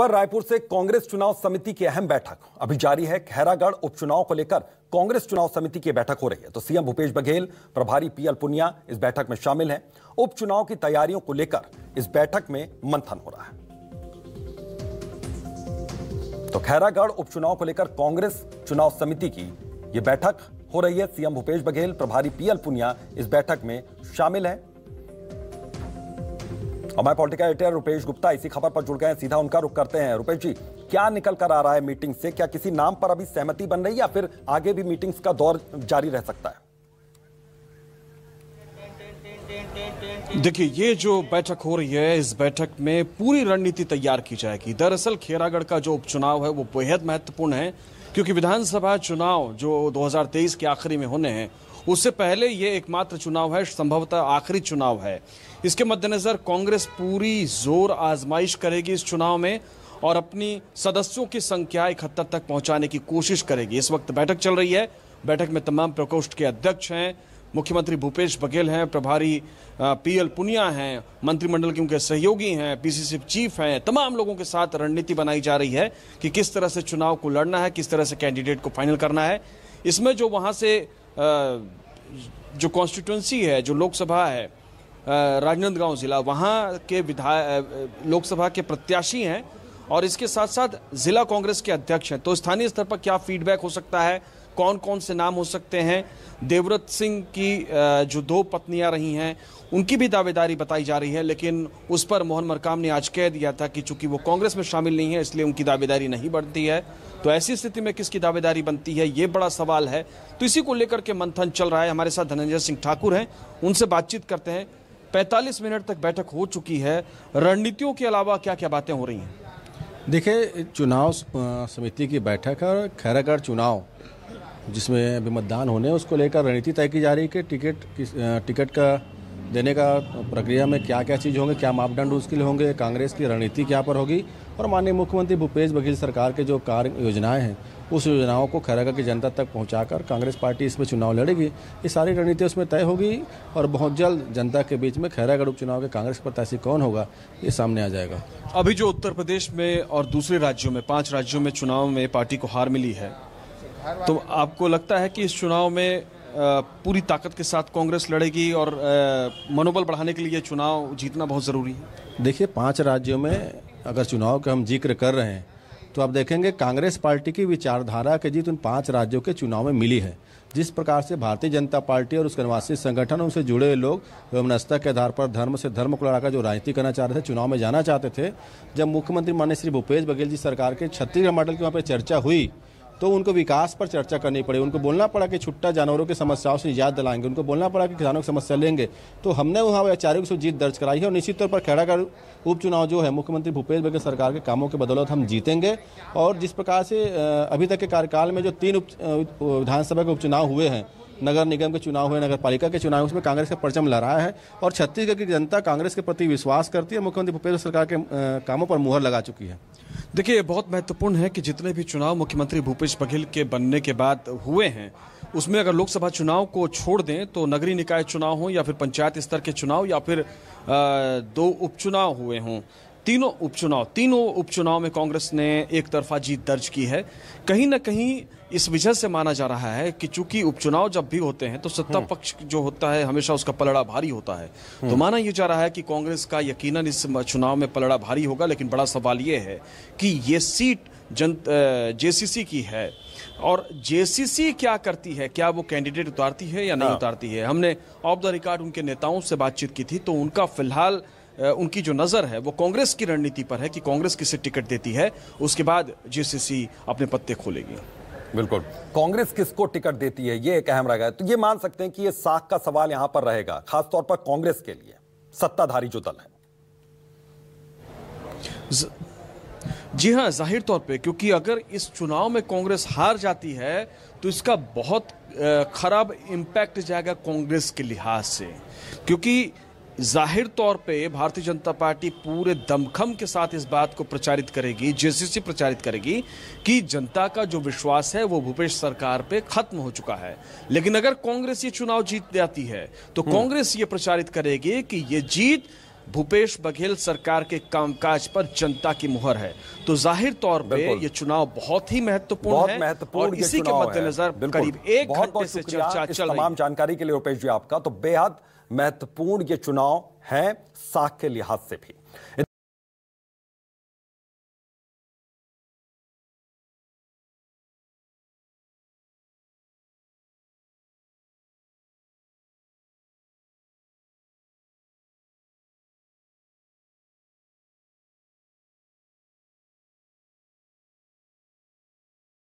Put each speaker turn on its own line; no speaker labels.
पर रायपुर से कांग्रेस चुनाव समिति की अहम बैठक अभी जारी है खैरागढ़ उपचुनाव को लेकर कांग्रेस चुनाव समिति की बैठक हो रही है तो सीएम भूपेश बघेल प्रभारी पीएल पुनिया इस बैठक में शामिल हैं उपचुनाव की तैयारियों को लेकर इस बैठक में मंथन हो रहा है तो खैरागढ़ उपचुनाव को लेकर कांग्रेस चुनाव समिति की यह बैठक हो रही है सीएम भूपेश बघेल प्रभारी पीएल पुनिया इस बैठक में शामिल है हमारे पॉलिटिकल एडिटर रुपेश गुप्ता इसी खबर पर जुड़ गए हैं सीधा उनका रुख करते हैं रुपेश जी क्या निकल कर आ रहा है मीटिंग से क्या किसी नाम पर अभी सहमति बन रही है या फिर आगे भी मीटिंग्स का दौर जारी रह सकता है
देखिए ये जो बैठक हो रही है इस बैठक में पूरी रणनीति तैयार की जाएगी दरअसल खेरागढ़ का जो उपचुनाव है वो बेहद महत्वपूर्ण है क्योंकि विधानसभा चुनाव जो 2023 के आखिरी में होने हैं उससे पहले ये एकमात्र चुनाव है संभवतः आखिरी चुनाव है इसके मद्देनज़र कांग्रेस पूरी जोर आजमाइश करेगी इस चुनाव में और अपनी सदस्यों की संख्या इकहत्तर तक पहुंचाने की कोशिश करेगी इस वक्त बैठक चल रही है बैठक में तमाम प्रकोष्ठ के अध्यक्ष हैं मुख्यमंत्री भूपेश बघेल हैं प्रभारी पी एल पुनिया हैं मंत्रिमंडल के उनके सहयोगी हैं पीसीसी चीफ हैं तमाम लोगों के साथ रणनीति बनाई जा रही है कि किस तरह से चुनाव को लड़ना है किस तरह से कैंडिडेट को फाइनल करना है इसमें जो वहाँ से जो कॉन्स्टिट्यूंसी है जो लोकसभा है राजनंदगांव ज़िला वहाँ के विधायक लोकसभा के प्रत्याशी हैं और इसके साथ साथ जिला कांग्रेस के अध्यक्ष हैं तो स्थानीय स्तर पर क्या फीडबैक हो सकता है कौन कौन से नाम हो सकते हैं देवव्रत सिंह की जो दो पत्नियां रही हैं उनकी भी दावेदारी बताई जा रही है लेकिन उस पर मोहन मरकाम ने आज कह दिया था कि चूंकि वो कांग्रेस में शामिल नहीं है इसलिए उनकी दावेदारी नहीं बढ़ती है तो ऐसी स्थिति में किसकी दावेदारी बनती है ये बड़ा सवाल है तो इसी को लेकर के मंथन चल रहा है हमारे साथ धनंजय सिंह ठाकुर हैं उनसे बातचीत करते हैं पैंतालीस मिनट तक बैठक हो चुकी है रणनीतियों के अलावा क्या क्या बातें हो रही हैं
देखिए चुनाव समिति की बैठक है और खैरागढ़ चुनाव जिसमें अभी मतदान होने उसको लेकर रणनीति तय की जा रही है कि टिकट किस टिकट का देने का प्रक्रिया में क्या क्या चीज़ होंगे क्या मापदंड उसके लिए होंगे कांग्रेस की रणनीति क्या पर होगी और माननीय मुख्यमंत्री भूपेश बघेल सरकार के जो कार्य योजनाएं हैं उस योजनाओं को खैरागा की जनता तक पहुंचाकर कांग्रेस पार्टी इसमें चुनाव लड़ेगी ये सारी रणनीति उसमें तय होगी और बहुत जल्द जनता के बीच में खैरागढ़ उपचुनाव के कांग्रेस प्रत्याशी कौन होगा ये सामने आ जाएगा
अभी जो उत्तर प्रदेश में और दूसरे राज्यों में पाँच राज्यों में चुनाव में पार्टी को हार मिली है तो आपको लगता है कि इस चुनाव में पूरी ताकत के साथ कांग्रेस लड़ेगी और मनोबल
बढ़ाने के लिए चुनाव जीतना बहुत ज़रूरी है देखिए पांच राज्यों में अगर चुनाव का हम जिक्र कर रहे हैं तो आप देखेंगे कांग्रेस पार्टी की विचारधारा के जीत उन पांच राज्यों के चुनाव में मिली है जिस प्रकार से भारतीय जनता पार्टी और उसके निवासी संगठन उनसे जुड़े लोग व्यवस्था के आधार पर धर्म से धर्म को लड़ाकर जो राजनीति करना चाह रहे थे चुनाव में जाना चाहते थे जब मुख्यमंत्री माननीय श्री भूपेश बघेल जी सरकार के छत्तीसगढ़ मॉडल की वहाँ पर चर्चा हुई तो उनको विकास पर चर्चा करनी पड़ी उनको बोलना पड़ा कि छुट्टा जानवरों की समस्याओं से निजात दिलाएंगे उनको बोलना पड़ा कि किसानों की समस्या लेंगे तो हमने वहाँ वैचारिक से जीत दर्ज कराई है और निश्चित तौर पर खैरागढ़ उपचुनाव जो है मुख्यमंत्री भूपेश बघेल सरकार के कामों के बदौलत हम जीतेंगे और जिस प्रकार से अभी तक के कार्यकाल में जो तीन विधानसभा के उपचुनाव हुए हैं नगर निगम के चुनाव हुए नगर पालिका के चुनाव उसमें कांग्रेस का परचम लहराया है और छत्तीसगढ़ की जनता कांग्रेस के प्रति विश्वास करती है मुख्यमंत्री भूपेश सरकार के कामों पर मुहर लगा चुकी है
देखिए ये बहुत महत्वपूर्ण है कि जितने भी चुनाव मुख्यमंत्री भूपेश बघेल के बनने के बाद हुए हैं उसमें अगर लोकसभा चुनाव को छोड़ दें तो नगरीय निकाय चुनाव हो या फिर पंचायत स्तर के चुनाव या फिर दो उपचुनाव हुए हों तीनों उपचुनाव तीनों उपचुनाव में कांग्रेस ने एक तरफा जीत दर्ज की है कहीं ना कहीं इस वजह से माना जा रहा है कि चूंकि उपचुनाव जब भी होते हैं तो सत्ता हम्म। पक्ष जो होता है हमेशा उसका पलड़ा भारी होता है तो हम्म। माना यह जा रहा है कि कांग्रेस का यकीनन इस चुनाव में पलड़ा भारी होगा लेकिन बड़ा सवाल ये है कि ये सीट जन जेसीसी की है और जेसीसी क्या करती है क्या वो कैंडिडेट उतारती है या नहीं हाँ। उतारती है हमने ऑफ द रिकॉर्ड उनके नेताओं से बातचीत की थी तो उनका फिलहाल उनकी जो नज़र है वो कांग्रेस की रणनीति पर है कि कांग्रेस किसे टिकट देती है उसके बाद जे अपने पत्ते खोलेगी बिल्कुल कांग्रेस किसको टिकट
देती है ये एक अहम रहेगा तो ये मान सकते हैं कि ये साख का सवाल यहां पर रहेगा खासतौर पर कांग्रेस के लिए
सत्ताधारी जो दल है ज... जी हाँ जाहिर तौर पे क्योंकि अगर इस चुनाव में कांग्रेस हार जाती है तो इसका बहुत खराब इम्पैक्ट जाएगा कांग्रेस के लिहाज से क्योंकि जाहिर तौर पे भारतीय जनता पार्टी पूरे दमखम के साथ इस बात को प्रचारित करेगी जेसीसी प्रचारित करेगी कि जनता का जो विश्वास है वो भूपेश सरकार पे खत्म हो चुका है लेकिन अगर कांग्रेस ये चुनाव जीत जाती है तो हम्म। कांग्रेस ये प्रचारित करेगी कि ये जीत भूपेश बघेल सरकार के कामकाज पर जनता की मुहर है तो जाहिर तौर पे ये चुनाव बहुत ही महत्वपूर्ण है महत्वपूर्ण और इसी के मद्देनजर करीब एक घंटे से चर्चा चल तमाम
जानकारी के लिए उपेश जी आपका तो बेहद महत्वपूर्ण ये चुनाव
है साख के लिहाज से भी